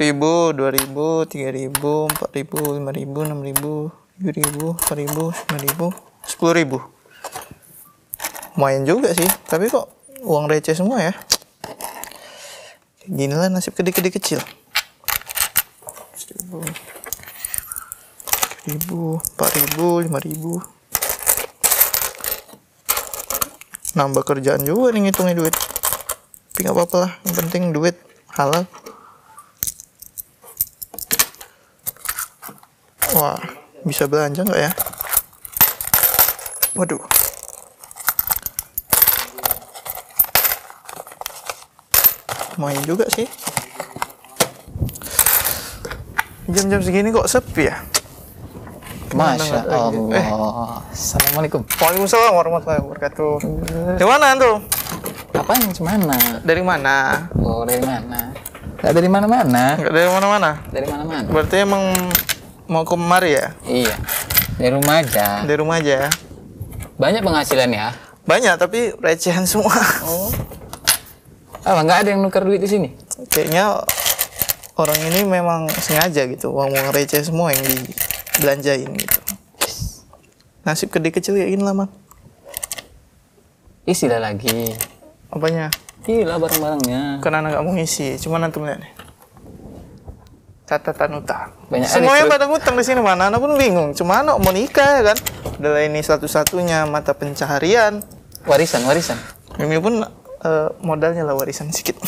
ribu, dua 3000, tiga ribu, empat ribu, lima ribu, enam ribu, tujuh ribu, empat ribu, sembilan ribu, sepuluh ribu. Lumayan juga sih, tapi kok uang receh semua ya. gini lah nasib gede-gede kecil. 1000, ribu, empat ribu, lima ribu. Nambah kerjaan juga nih ngitungnya duit. Tapi nggak apa-apa lah, yang penting duit halal. Wah, bisa belanja nggak ya? Waduh. Main juga sih. Jam-jam segini kok sepi ya? Masya eh. Allah. Eh. Assalamualaikum. Waalaikumsalam warahmatullahi wabarakatuh. mana tuh? Apaan? Gimana? Dari mana? Oh, dari mana? Gak dari mana-mana. Gak dari mana-mana. Dari mana-mana. Berarti emang mau ke Mari ya? Iya. di rumah aja. Di rumah aja. Banyak penghasilan ya? Banyak, tapi recehan semua. Oh. Apa ah, nggak ada yang nuker duit di sini? Kayaknya orang ini memang sengaja gitu, uang-uang receh semua yang dibelanjain gitu. Nasib gede kecil ya lah, Man. Isilah lagi. Apanya? Gila barang-barangnya. Karena anak nggak mau ngisi, cuma nanti melihatnya catatan utang. Banyak Semuanya pada utang di sini mana, anak pun bingung. Cuma anak mau nikah ya kan. Adalah ini satu-satunya mata pencaharian. Warisan, warisan. Ini pun uh, modalnya lah warisan sedikit.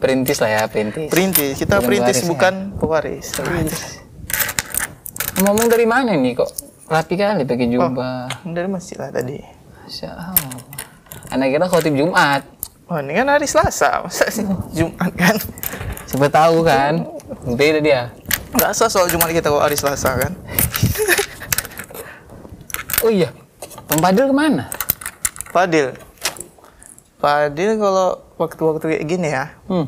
Perintis lah ya, perintis. Perintis, kita bukan perintis warisnya. bukan pewaris. Perintis. Ngomong dari mana nih kok? Rapi kali pakai jubah. Oh, dari masjid lah tadi. Masya Allah. Anak kira khotib Jumat. Oh, ini kan hari Selasa, masa sih oh. Jumat kan? Siapa tahu kan? Oh. Beda dia. Rasa soal cuma kita kok hari Selasa kan. oh iya, Padil kemana? fadil fadil kalau waktu-waktu kayak gini ya, hmm.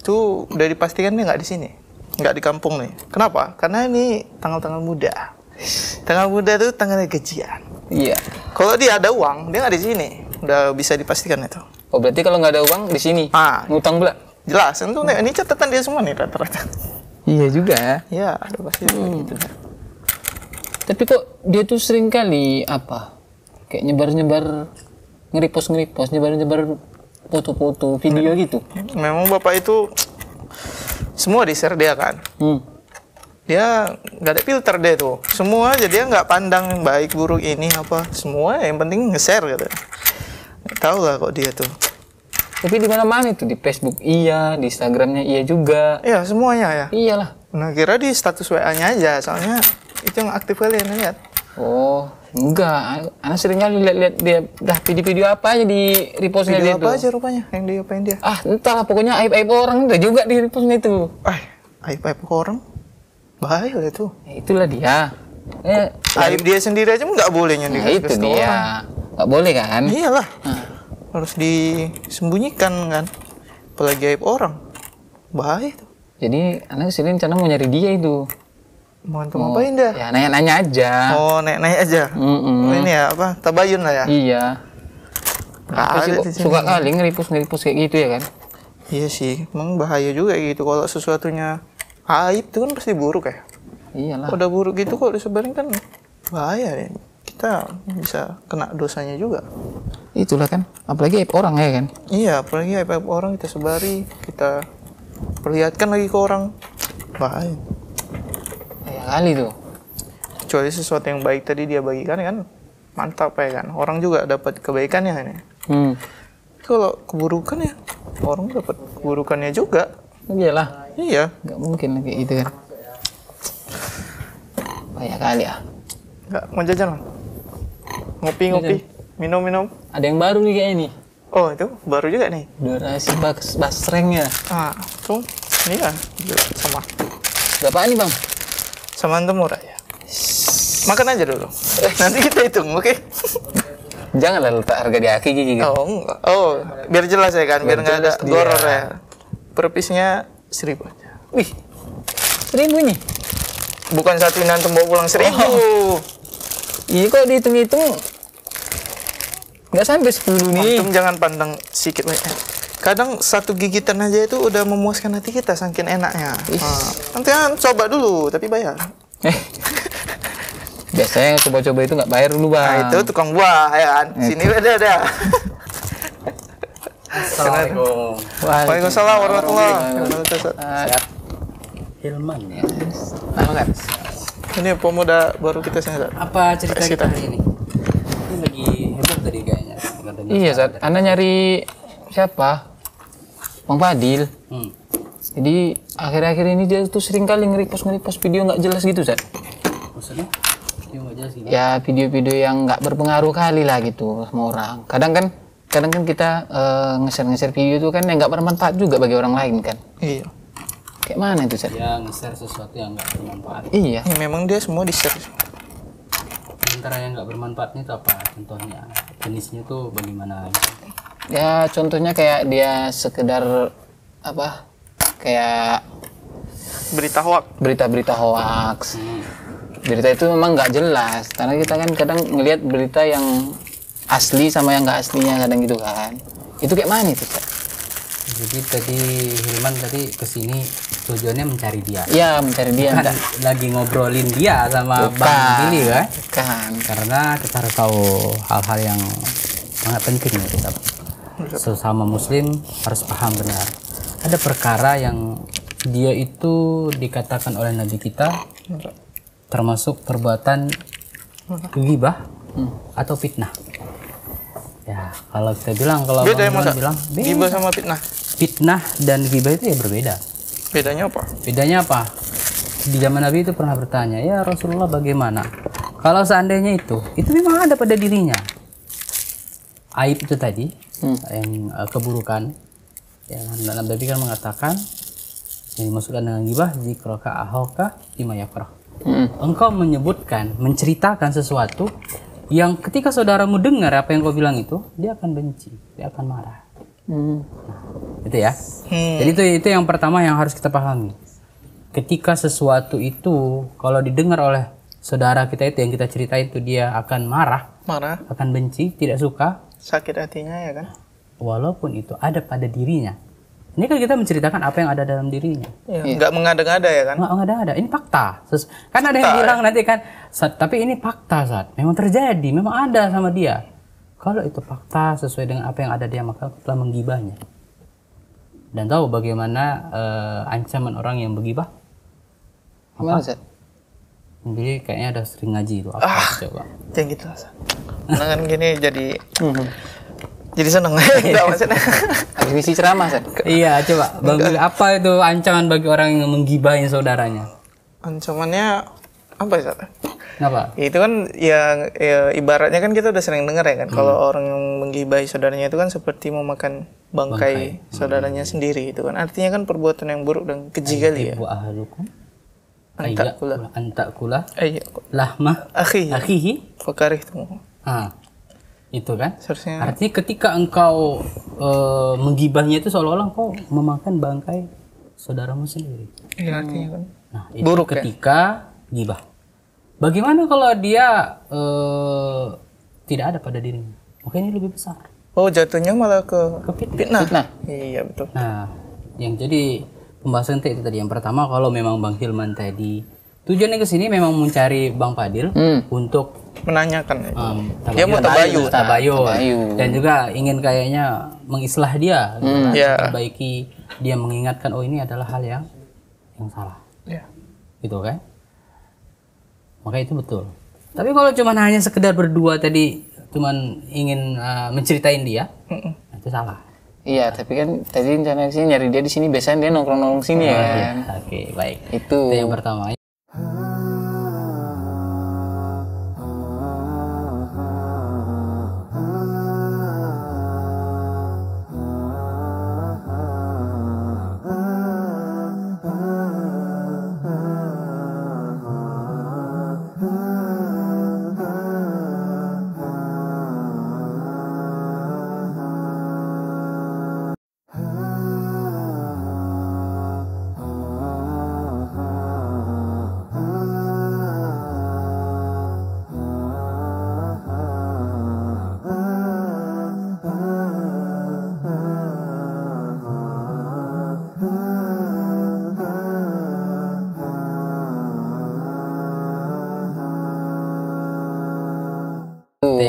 tuh udah dipastikan dia nggak di sini, nggak di kampung nih. Kenapa? Karena ini tanggal-tanggal muda. Tanggal muda tuh tanggal gajian. Iya. Yeah. Kalau dia ada uang, dia nggak di sini. Udah bisa dipastikan itu. Oh berarti kalau nggak ada uang di sini? Ah. Ngutang pula? jelas itu hmm. ini catatan dia semua nih rata-rata iya juga ya iya ada pasti hmm. gitu tapi kok dia tuh sering kali apa kayak nyebar-nyebar ngeripos ngeripos nyebar-nyebar foto-foto video hmm. gitu memang bapak itu semua di share dia kan hmm. dia nggak ada filter dia tuh semua jadi dia nggak pandang baik buruk ini apa semua yang penting nge-share gitu tahu lah kok dia tuh tapi di mana-mana itu di Facebook iya, di Instagramnya iya juga. Iya semuanya ya. Iyalah. Nah kira di status WA-nya aja, soalnya itu yang aktif kali ya lihat. Oh enggak, anak seringnya kali lihat-lihat dia dah video-video apa aja di repostnya dia apa aja rupanya yang diapain dia. Ah entahlah pokoknya aib aib orang udah juga di repostnya itu. Ah eh, aib aib orang bahaya itu. Ya, itulah dia. Eh, aib dia sendiri aja nggak boleh nyanyi. Nah, itu dia. Nggak boleh kan? Iyalah. Ah harus disembunyikan kan apalagi aib orang bahaya itu jadi anak kesini rencana mau nyari dia itu mau antum mau, apain dah ya nanya-nanya aja oh nanya-nanya aja mm -mm. ini ya apa tabayun lah ya iya Gak ada sih, suka kali ngeripus-ngeripus kayak gitu ya kan iya sih emang bahaya juga gitu kalau sesuatunya aib tuh kan pasti buruk ya iyalah udah buruk gitu kok disebarin kan bahaya ya kita bisa kena dosanya juga itulah kan apalagi aib orang ya kan iya apalagi aib, aib orang kita sebari kita perlihatkan lagi ke orang bahaya ya kali tuh kecuali sesuatu yang baik tadi dia bagikan ya kan mantap ya kan orang juga dapat kebaikannya ini hmm. kalau keburukan ya orang dapat keburukannya juga iyalah iya nggak mungkin lagi itu kan banyak kali ya nggak mau jajan ngopi ngopi jajan minum minum ada yang baru nih kayak ini oh itu baru juga nih durasi bas basrengnya ah tuh ini kan sama berapa nih bang sama antum murah ya makan aja dulu eh. nanti kita hitung oke okay? jangan letak harga di aki gigi gitu. oh enggak. oh biar jelas ya kan biar nggak ada goror ya perpisnya seribu aja wih seribu nih bukan satu nanti bawa pulang seribu oh. Iya kok dihitung-hitung nggak sampai 10 nih Untung jangan pandang sikit kadang satu gigitan aja itu udah memuaskan hati kita saking enaknya Uh, nanti kan coba dulu tapi bayar eh. biasanya yang coba-coba itu nggak bayar dulu bang nah, itu tukang buah ya kan sini ada ada Assalamualaikum. Waalaikumsalam warahmatullahi wabarakatuh. Ah, ya. Hilman ya. Nama kan? Ini pemuda baru kita sendiri. Apa cerita kita hari ini? iya saat anda nyari siapa bang Fadil hmm. jadi akhir-akhir ini dia tuh sering kali nge-repost nge video nggak jelas gitu saat maksudnya video nggak jelas gitu ya video-video yang nggak berpengaruh kali lah gitu sama orang kadang kan kadang kan kita uh, eh, nge-share video itu kan yang nggak bermanfaat juga bagi orang lain kan iya kayak mana itu Seth? ya nge-share sesuatu yang nggak bermanfaat iya ya, memang dia semua di-share antara yang nggak bermanfaatnya itu apa contohnya jenisnya tuh bagaimana ya contohnya kayak dia sekedar apa kayak berita hoax berita-berita hoax hmm. berita itu memang nggak jelas karena kita kan kadang ngelihat berita yang asli sama yang nggak aslinya kadang gitu kan itu kayak mana itu jadi tadi Hilman tadi kesini tujuannya mencari dia. Iya, mencari dia. Bukan lagi ngobrolin dia sama Bukan. Bang Billy kan? Karena kita harus tahu hal-hal yang sangat penting ya kita. Sesama muslim harus paham benar. Ada perkara yang dia itu dikatakan oleh nabi kita termasuk perbuatan ghibah hmm. atau fitnah. Ya, kalau kita bilang kalau kita ya, bilang gibah Ghibah sama fitnah. Fitnah dan gibah itu ya berbeda Bedanya apa? Bedanya apa? Di zaman Nabi itu pernah bertanya, ya Rasulullah bagaimana? Kalau seandainya itu, itu memang ada pada dirinya. Aib itu tadi, hmm. yang uh, keburukan. Yang Nabi kan mengatakan, yang dimaksudkan dengan gibah, zikroka ahoka imayakroh. Hmm. Engkau menyebutkan, menceritakan sesuatu yang ketika saudaramu dengar apa yang kau bilang itu, dia akan benci, dia akan marah. Hmm. Itu ya. Hmm. Jadi itu itu yang pertama yang harus kita pahami. Ketika sesuatu itu kalau didengar oleh saudara kita itu yang kita ceritain itu dia akan marah, marah, akan benci, tidak suka, sakit hatinya ya kan. Walaupun itu ada pada dirinya. Ini kan kita menceritakan apa yang ada dalam dirinya. Ya, nggak mengada-ngada ya kan? Nggak mengada-ngada. Ini fakta. Kan ada yang bilang ya. nanti kan, tapi ini fakta saat. Memang terjadi, memang ada sama dia kalau itu fakta sesuai dengan apa yang ada dia maka aku telah menggibahnya. Dan tahu bagaimana uh, ancaman orang yang menggibah? Apa? Jadi kayaknya ada sering ngaji itu apa ah, coba. Yang gitu, Ustaz. gini jadi mm-hmm. jadi seneng enggak iya. maksudnya habis ceramah kan iya coba bagi, apa itu ancaman bagi orang yang menggibahin saudaranya ancamannya apa sih apa itu kan yang ya, ibaratnya kan kita udah sering dengar ya kan hmm. kalau orang yang menggibahi saudaranya itu kan seperti mau bangkai, bangkai. Hmm. saudaranya hmm. sendiri itu kan artinya kan perbuatan yang buruk dan keji kali ya antakula antakula lahma akhihi akhihi fakarih ah itu kan Seharusnya... artinya ketika engkau e, menggibahnya itu seolah-olah kau memakan bangkai saudaramu sendiri Iya artinya kan nah, itu buruk ya? ketika ya? gibah Bagaimana kalau dia uh, tidak ada pada dirinya? Mungkin ini lebih besar. Oh, jatuhnya malah ke, ke fitnah. fitnah. Iya, betul. Nah, yang jadi pembahasan itu tadi yang pertama kalau memang Bang Hilman tadi tujuannya ke sini memang mencari Bang Fadil hmm. untuk menanyakan um, dia mau tabayu tabayu dan juga ingin kayaknya mengislah dia hmm, yeah. Iya. perbaiki dia mengingatkan oh ini adalah hal yang yang salah yeah. gitu kan maka itu betul tapi kalau cuma hanya sekedar berdua tadi cuma ingin uh, menceritain dia mm-hmm. itu salah iya tapi kan tadi rencana sih nyari dia di sini biasanya dia nongkrong nongkrong sini oh, ya oke okay, baik itu. itu yang pertama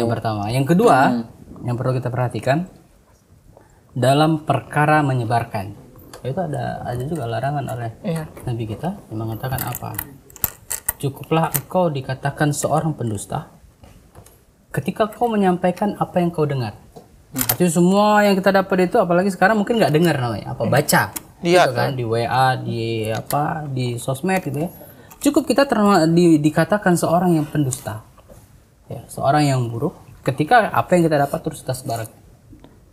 yang pertama. Yang kedua, hmm. yang perlu kita perhatikan dalam perkara menyebarkan. Itu ada ada juga larangan oleh iya. Nabi kita yang mengatakan apa? Cukuplah engkau dikatakan seorang pendusta ketika kau menyampaikan apa yang kau dengar. Hmm. Artinya semua yang kita dapat itu apalagi sekarang mungkin nggak dengar namanya, apa iya. baca. Iya gitu kan? Iya. di WA, di apa, di sosmed gitu ya. Cukup kita di, dikatakan seorang yang pendusta ya seorang yang buruk ketika apa yang kita dapat terus kita sebarkan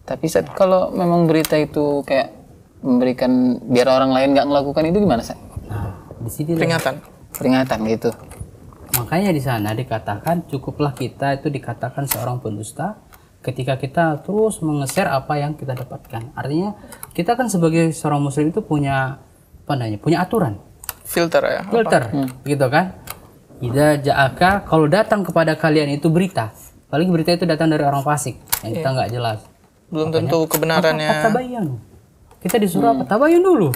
tapi saat kalau memang berita itu kayak memberikan biar orang lain nggak melakukan itu gimana sih nah di sini peringatan lah. peringatan gitu makanya di sana dikatakan cukuplah kita itu dikatakan seorang pendusta ketika kita terus mengeser apa yang kita dapatkan artinya kita kan sebagai seorang muslim itu punya apa punya aturan filter ya filter apa? Hmm. gitu kan Ida ja'aka kalau datang kepada kalian itu berita. Paling berita itu datang dari orang fasik yang kita nggak jelas. Belum Makanya, tentu kebenarannya. Kata bayang, Kita disuruh hmm. apa? Tabayun dulu.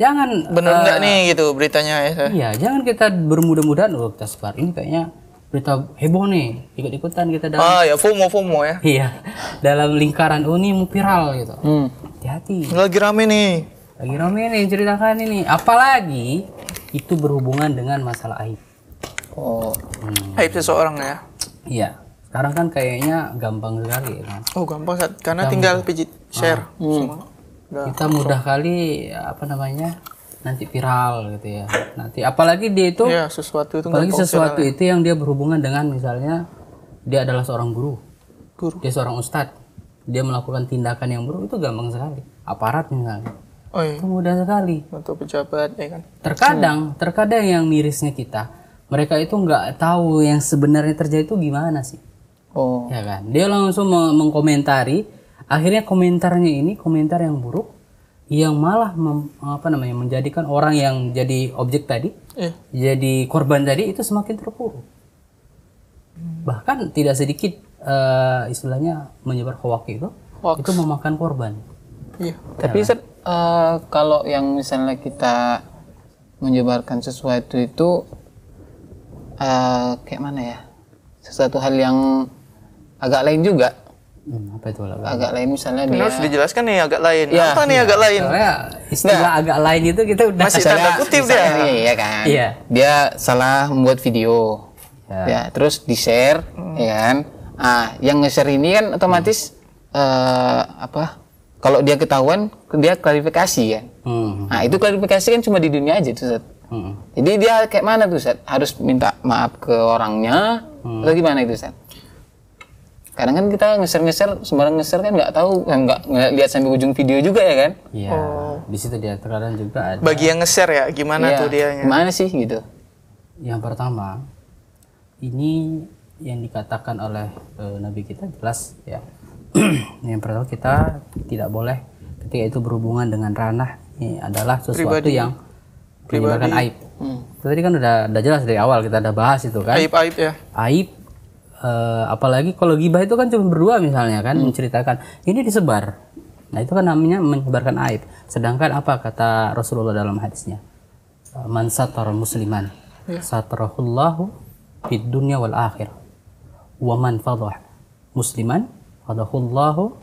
Jangan benar uh, nggak eh, nih gitu beritanya ya. Iya, jangan kita bermudah-mudahan oh, kita sebar ini kayaknya berita heboh nih ikut-ikutan kita dalam ah ya FOMO FOMO ya iya dalam lingkaran oh, ini mau viral gitu hmm. hati-hati lagi rame nih lagi rame nih ceritakan ini apalagi itu berhubungan dengan masalah aib Oh. Hmm. Aib seseorang ya? Iya. Sekarang kan kayaknya gampang sekali kan. Oh gampang saat karena kita tinggal mudah. pijit ah. share ah. hmm. semua. Kita mudah kali apa namanya nanti viral gitu ya. Nanti apalagi dia itu. Ya sesuatu itu. Apalagi sesuatu ya. itu yang dia berhubungan dengan misalnya dia adalah seorang guru. Guru. Dia seorang ustadz. Dia melakukan tindakan yang buruk itu gampang sekali. Aparat misalnya. Oh iya. mudah sekali. Untuk pejabat ya kan. Terkadang, hmm. terkadang yang mirisnya kita mereka itu nggak tahu yang sebenarnya terjadi itu gimana sih. Oh. Ya kan. Dia langsung mengkomentari. Akhirnya komentarnya ini komentar yang buruk, yang malah apa namanya menjadikan orang yang jadi objek tadi, eh. jadi korban tadi itu semakin terpuruk. Hmm. Bahkan tidak sedikit uh, istilahnya menyebar hoax itu, hoax. itu memakan korban. Iya. Ya Tapi kan? uh, kalau yang misalnya kita menyebarkan sesuatu itu uh, kayak mana ya sesuatu hal yang agak lain juga Hmm, apa itu agak, agak lain misalnya dia harus dijelaskan nih agak lain ya, apa nih ya. agak lain Soalnya istilah nah, agak lain itu kita udah masih tanda kutip dia iya kan iya. dia salah membuat video ya, ya terus di share hmm. ya kan ah yang nge-share ini kan otomatis hmm. uh, apa kalau dia ketahuan dia klarifikasi ya. hmm. nah itu klarifikasi kan cuma di dunia aja tuh Hmm. Jadi dia kayak mana tuh Ustaz? Harus minta maaf ke orangnya hmm. atau gimana itu Ustaz? Kadang kan kita ngeser-ngeser, sembarang ngeser kan nggak tahu, nggak lihat sampai ujung video juga ya kan? Iya. Oh. Di situ dia terkadang juga ada. Bagi yang ngeser ya, gimana ya, tuh dia? Gimana sih gitu? Yang pertama, ini yang dikatakan oleh uh, Nabi kita jelas ya. yang pertama kita tidak boleh ketika itu berhubungan dengan ranah ini adalah sesuatu Pribadi. yang menyebarkan aib hmm. itu tadi kan udah udah jelas dari awal kita udah bahas itu kan aib aib ya aib uh, apalagi kalau gibah itu kan cuma berdua misalnya kan hmm. menceritakan ini disebar nah itu kan namanya menyebarkan aib sedangkan apa kata Rasulullah dalam hadisnya eh, man satar musliman ya. satarahullahu fid dunya wal akhir wa man fadah musliman fadahullahu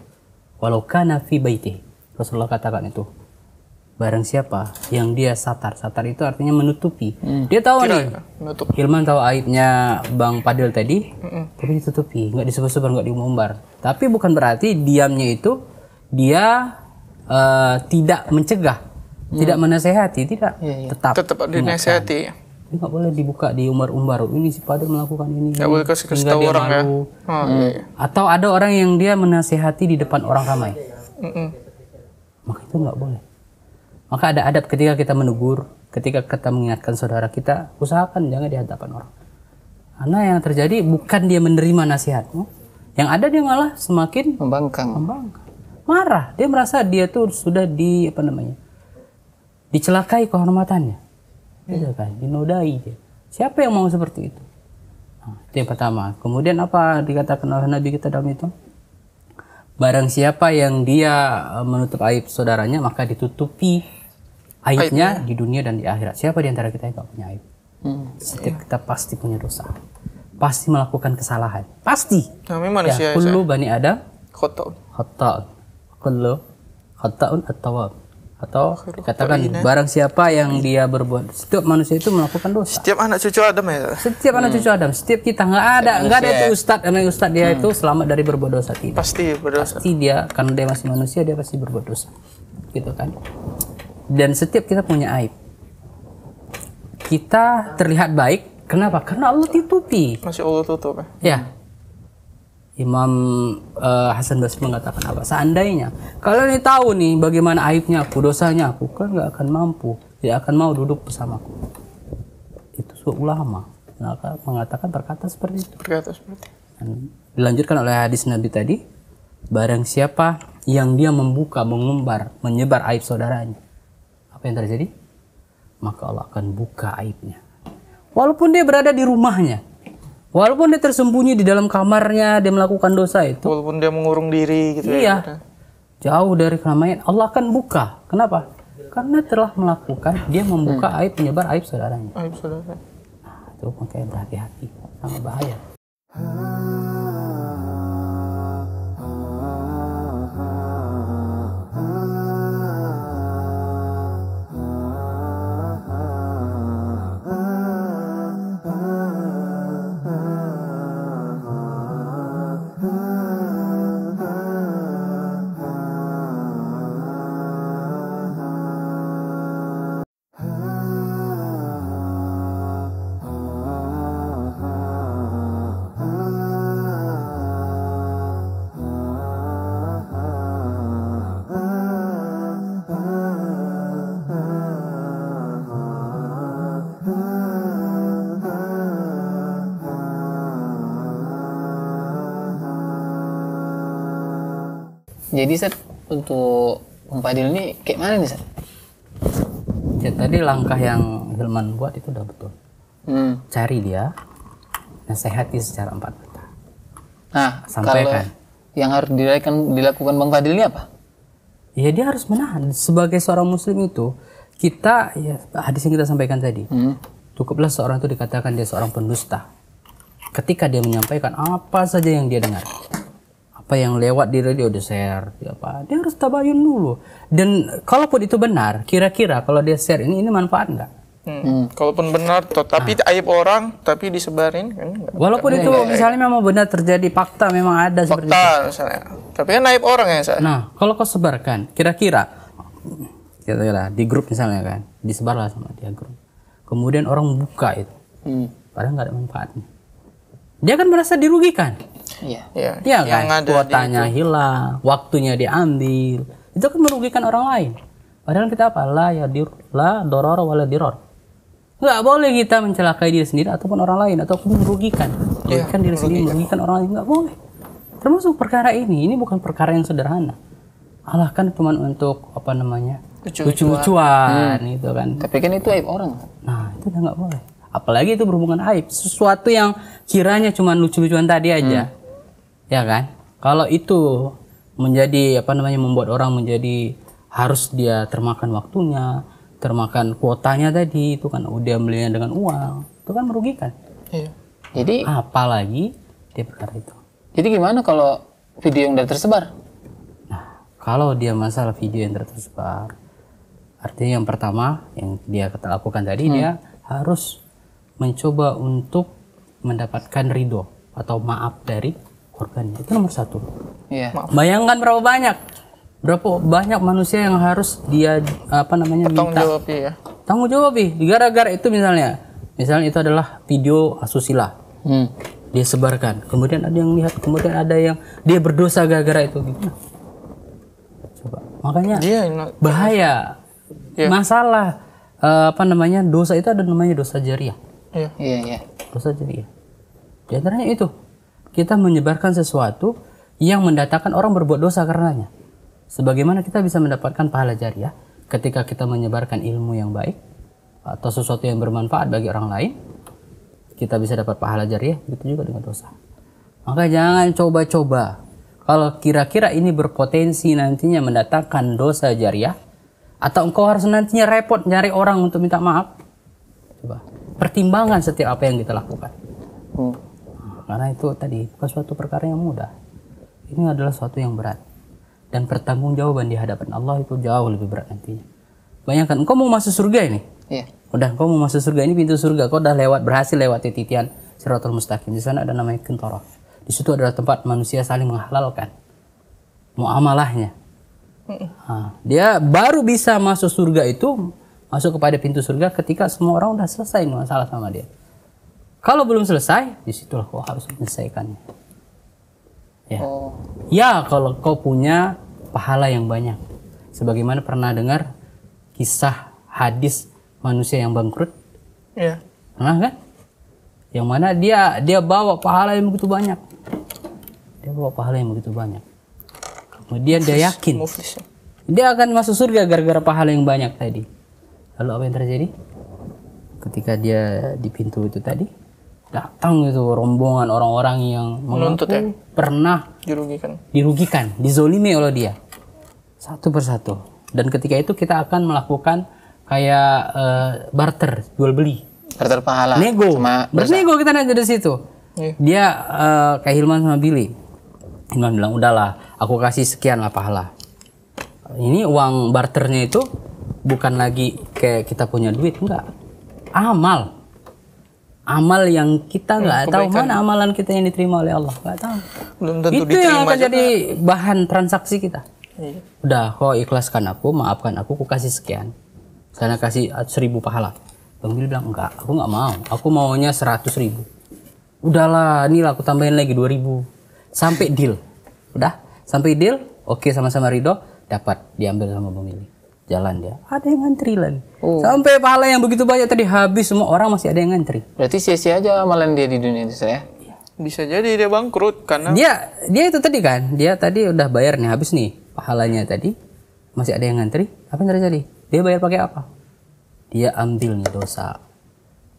walau kana fi baiti Rasulullah katakan itu barang siapa yang dia satar. Satar itu artinya menutupi. Hmm. Dia tahu Kira-kira. nih. Ya, Hilman tahu aibnya Bang Padil tadi, Mm-mm. tapi ditutupi, nggak disebut-sebut nggak diumbar. Tapi bukan berarti diamnya itu dia uh, tidak mencegah, hmm. tidak menasehati, tidak. Ya, ya. Tetap tetap dinasehati. Iya. Ini nggak boleh dibuka di umbar-umbar. Ini si Padil melakukan ini. Nggak boleh kasih kasih tahu orang ya. Oh, hmm. Atau ada orang yang dia menasehati di depan orang ramai. Mm-mm. Maka itu nggak boleh maka ada adab ketika kita menegur, ketika kita mengingatkan saudara kita, usahakan jangan di orang. Karena yang terjadi bukan dia menerima nasihatmu, yang ada dia malah semakin membangkang. membangkang. Marah, dia merasa dia tuh sudah di apa namanya? dicelakai kehormatannya. dicelakai, hmm. dinodai dia. Siapa yang mau seperti itu? Nah, itu yang pertama. Kemudian apa dikatakan oleh Nabi kita dalam itu? Barang siapa yang dia eh, menutup aib saudaranya, maka ditutupi aibnya aib. di dunia dan di akhirat. Siapa di antara kita yang gak punya aib? Hmm, Setiap iya. kita pasti punya dosa. Pasti melakukan kesalahan. Pasti. Kami manusia. Ya, kullu bani Adam Khotol. Khotaun. Kullu khotaun at-tawab. Atau katakan ya. barang siapa yang dia berbuat setiap manusia itu melakukan dosa. Setiap anak cucu Adam ya. Setiap hmm. anak cucu Adam, setiap kita nggak ada nggak ada itu ustad, Karena ustad dia hmm. itu selamat dari berbuat dosa tidak. Pasti berdosa. Pasti dia karena dia masih manusia dia pasti berbuat dosa gitu kan dan setiap kita punya aib. Kita terlihat baik, kenapa? Karena Allah tutupi. Masih Allah tutup. Ya. ya. Imam uh, Hasan Basri mengatakan apa? Seandainya kalian ini tahu nih bagaimana aibnya aku, dosanya aku, kan nggak akan mampu, tidak akan mau duduk bersamaku. Itu sebuah ulama maka mengatakan berkata seperti itu. Berkata seperti. Dan dilanjutkan oleh hadis Nabi tadi, barang siapa yang dia membuka, mengumbar, menyebar aib saudaranya, apa yang terjadi? Maka Allah akan buka aibnya. Walaupun dia berada di rumahnya, walaupun dia tersembunyi di dalam kamarnya, dia melakukan dosa itu. Walaupun dia mengurung diri gitu ya. iya, ya. Jauh dari keramaian, Allah akan buka. Kenapa? Karena telah melakukan, dia membuka hmm. aib penyebar aib saudaranya. Aib saudara. Nah, itu makanya berhati-hati, sangat bahaya. Hmm. jadi set untuk Fadil ini kayak mana nih set? Ya tadi langkah yang Hilman buat itu udah betul. Hmm. Cari dia, sehati secara empat mata. Nah, sampaikan. Yang harus dilakukan, dilakukan Bang Fadil ini apa? Ya dia harus menahan. Sebagai seorang Muslim itu kita ya hadis yang kita sampaikan tadi. Hmm. Cukuplah seorang itu dikatakan dia seorang pendusta ketika dia menyampaikan apa saja yang dia dengar apa yang lewat di radio di share dia apa dia harus tabayun dulu dan kalaupun itu benar kira-kira kalau dia share ini ini manfaat enggak Hmm. Hmm. Kalaupun benar, toh, nah. tapi nah. aib orang, tapi disebarin kan? Enggak, Walaupun enggak, itu enggak, iya, iya, iya. misalnya memang benar terjadi fakta memang ada fakta, seperti itu. misalnya, tapi kan aib orang ya saya. Nah, kalau kau sebarkan, kira-kira, kira-kira gitu di grup misalnya kan, disebarlah sama dia grup. Kemudian orang buka itu, hmm. padahal nggak ada manfaatnya dia kan merasa dirugikan. Iya. Yeah. Iya yeah. kan? Yang Kuotanya hilang, waktunya diambil. Itu kan merugikan orang lain. Padahal kita apa? La ya dir, la doror wala diror. Nggak boleh kita mencelakai diri sendiri ataupun orang lain ataupun merugikan. Iya, merugikan yeah, diri merugikan. sendiri, merugikan orang lain. Nggak boleh. Termasuk perkara ini, ini bukan perkara yang sederhana. Allah kan cuma untuk apa namanya? Lucu-lucuan Lucu hmm. gitu kan. Tapi kan itu aib orang. Nah, itu udah nggak boleh apalagi itu berhubungan aib sesuatu yang kiranya cuma lucu-lucuan tadi aja hmm. ya kan kalau itu menjadi apa namanya membuat orang menjadi harus dia termakan waktunya termakan kuotanya tadi itu kan udah melihat dengan uang itu kan merugikan iya. jadi apalagi dia perkara itu jadi gimana kalau video yang udah tersebar nah kalau dia masalah video yang tersebar artinya yang pertama yang dia lakukan tadi hmm. dia harus mencoba untuk mendapatkan ridho atau maaf dari korbannya itu nomor satu. Iya. Bayangkan berapa banyak, berapa banyak manusia yang harus dia apa namanya minta. Jawab, ya. Tanggung jawab ya. Gara-gara itu misalnya, misalnya itu adalah video asusila. Hmm. Dia sebarkan, kemudian ada yang lihat, kemudian ada yang dia berdosa gara-gara itu. Gimana? Coba. Makanya yeah, bahaya, yeah. masalah eh, apa namanya dosa itu ada namanya dosa jariah. Iya. Iya, iya. jadi ya. Di antaranya itu. Kita menyebarkan sesuatu yang mendatangkan orang berbuat dosa karenanya. Sebagaimana kita bisa mendapatkan pahala jariah ketika kita menyebarkan ilmu yang baik atau sesuatu yang bermanfaat bagi orang lain, kita bisa dapat pahala jariah, begitu juga dengan dosa. Maka jangan coba-coba. Kalau kira-kira ini berpotensi nantinya mendatangkan dosa jariah, atau engkau harus nantinya repot nyari orang untuk minta maaf, coba pertimbangan setiap apa yang kita lakukan. Hmm. Karena itu tadi bukan suatu perkara yang mudah. Ini adalah suatu yang berat. Dan pertanggungjawaban di hadapan Allah itu jauh lebih berat nantinya. Bayangkan, engkau mau masuk surga ini. Yeah. Udah, engkau mau masuk surga ini pintu surga. Kau udah lewat berhasil lewat titian Siratul Mustaqim. Di sana ada namanya kentorof. Di situ adalah tempat manusia saling menghalalkan muamalahnya. Mm dia baru bisa masuk surga itu masuk kepada pintu surga ketika semua orang sudah selesai masalah sama dia. Kalau belum selesai, disitulah kau harus menyelesaikannya. Ya. Oh. ya, kalau kau punya pahala yang banyak. Sebagaimana pernah dengar kisah hadis manusia yang bangkrut? Ya. Pernah kan? Yang mana dia dia bawa pahala yang begitu banyak. Dia bawa pahala yang begitu banyak. Kemudian dia yakin. Dia akan masuk surga gara-gara pahala yang banyak tadi lalu apa yang terjadi ketika dia di pintu itu tadi datang itu rombongan orang-orang yang menuntut ya pernah dirugikan dirugikan dizolimi oleh dia satu persatu dan ketika itu kita akan melakukan kayak uh, barter jual beli barter pahala nego bernego kita nanti dari situ yeah. dia uh, kayak Hilman sama Billy Hilman bilang udahlah aku kasih sekian lah pahala ini uang barternya itu bukan lagi kayak kita punya duit enggak amal amal yang kita nggak hmm, tahu mana amalan kita yang diterima oleh Allah nggak tahu belum tentu itu yang akan jadi bahan transaksi kita iya. udah kau ikhlaskan aku maafkan aku aku kasih sekian Karena kasih seribu pahala bang Bil bilang enggak aku nggak mau aku maunya seratus ribu udahlah ini aku tambahin lagi dua ribu sampai deal udah sampai deal oke sama-sama ridho dapat diambil sama pemilik jalan dia ya. ada yang ngantri lagi oh. sampai pahala yang begitu banyak tadi habis semua orang masih ada yang ngantri berarti sia-sia aja amalan dia di dunia itu saya bisa jadi dia bangkrut karena dia dia itu tadi kan dia tadi udah bayar nih habis nih pahalanya tadi masih ada yang ngantri apa yang terjadi dia bayar pakai apa dia ambil nih dosa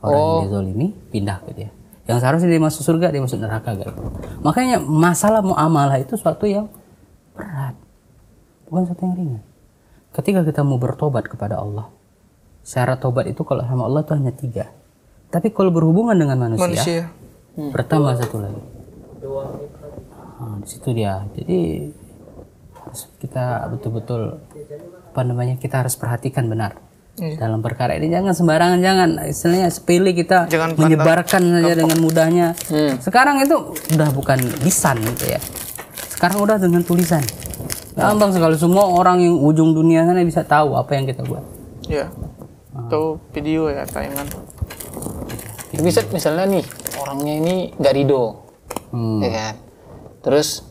orang oh. yang pindah ke dia yang seharusnya dia masuk surga dia masuk neraka gitu makanya masalah muamalah itu suatu yang berat bukan suatu yang ringan Ketika kita mau bertobat kepada Allah, syarat tobat itu kalau sama Allah itu hanya tiga. Tapi kalau berhubungan dengan manusia, manusia. Hmm. Dua. satu lagi. Nah, di situ dia. Jadi kita betul-betul apa namanya kita harus perhatikan benar iya. dalam perkara ini jangan sembarangan jangan istilahnya sepele kita jangan menyebarkan saja dengan mudahnya hmm. sekarang itu udah bukan lisan gitu ya sekarang udah dengan tulisan Gampang sekali semua orang yang ujung dunia sana bisa tahu apa yang kita buat. Iya. atau ah. video ya tayangan. Ya, bisa misalnya nih orangnya ini nggak rido hmm. ya kan. Terus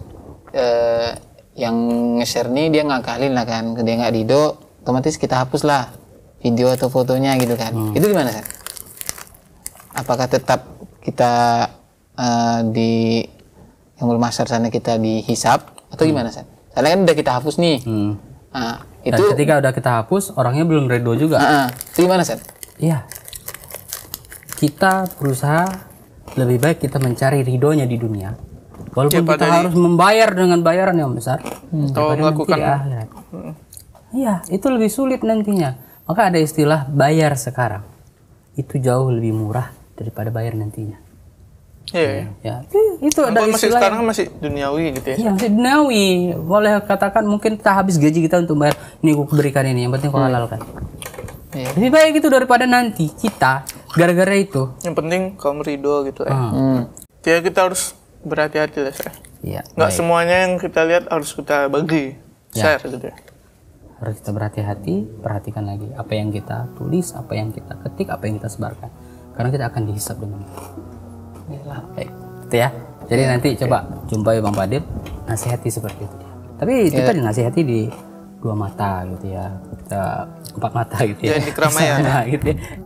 eh, yang nge-share nih dia ngakalin lah kan, dia nggak rido otomatis kita hapus lah video atau fotonya gitu kan. Hmm. Itu gimana sir? Apakah tetap kita eh, di yang belum sana kita dihisap atau hmm. gimana sih? karena kan udah kita hapus nih hmm. nah, itu Dan ketika udah kita hapus orangnya belum redo juga uh -uh. gimana set iya kita berusaha lebih baik kita mencari ridonya di dunia walaupun kita dari... harus membayar dengan bayaran yang besar hmm. melakukan Iya, iya itu lebih sulit nantinya maka ada istilah bayar sekarang itu jauh lebih murah daripada bayar nantinya Iya, iya. iya. Ya. Itu ada masih istilah sekarang masih duniawi gitu ya. Iya, masih duniawi. Boleh katakan mungkin kita habis gaji kita untuk bayar ini aku berikan ini, yang penting kau hmm. halal kan. Iya. Lebih baik itu daripada nanti kita gara-gara itu. Yang penting kamu ridho gitu ya. Hmm. hmm. Ya kita harus berhati-hati lah saya. Iya. Enggak semuanya yang kita lihat harus kita bagi. Ya. Share gitu ya. Harus kita berhati-hati, perhatikan lagi apa yang kita tulis, apa yang kita ketik, apa yang kita sebarkan. Karena kita akan dihisap dengan itu. Baik, itu ya. Jadi ya, nanti ya. coba jumpai Bang Badir nasihati seperti itu. Tapi itu ya. kan tadi nasihati di dua mata gitu ya, kita empat mata gitu ya. di keramaian. gitu ya.